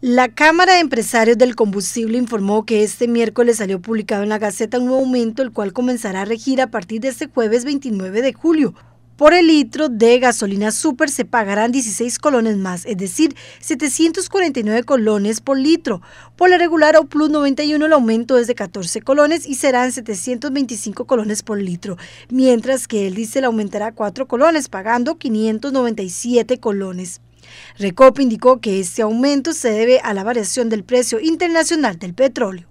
La Cámara de Empresarios del Combustible informó que este miércoles salió publicado en la Gaceta un nuevo aumento, el cual comenzará a regir a partir de este jueves 29 de julio. Por el litro de gasolina super se pagarán 16 colones más, es decir, 749 colones por litro. Por la regular o plus 91 el aumento es de 14 colones y serán 725 colones por litro, mientras que el diésel aumentará 4 colones, pagando 597 colones. Recop indicó que este aumento se debe a la variación del precio internacional del petróleo.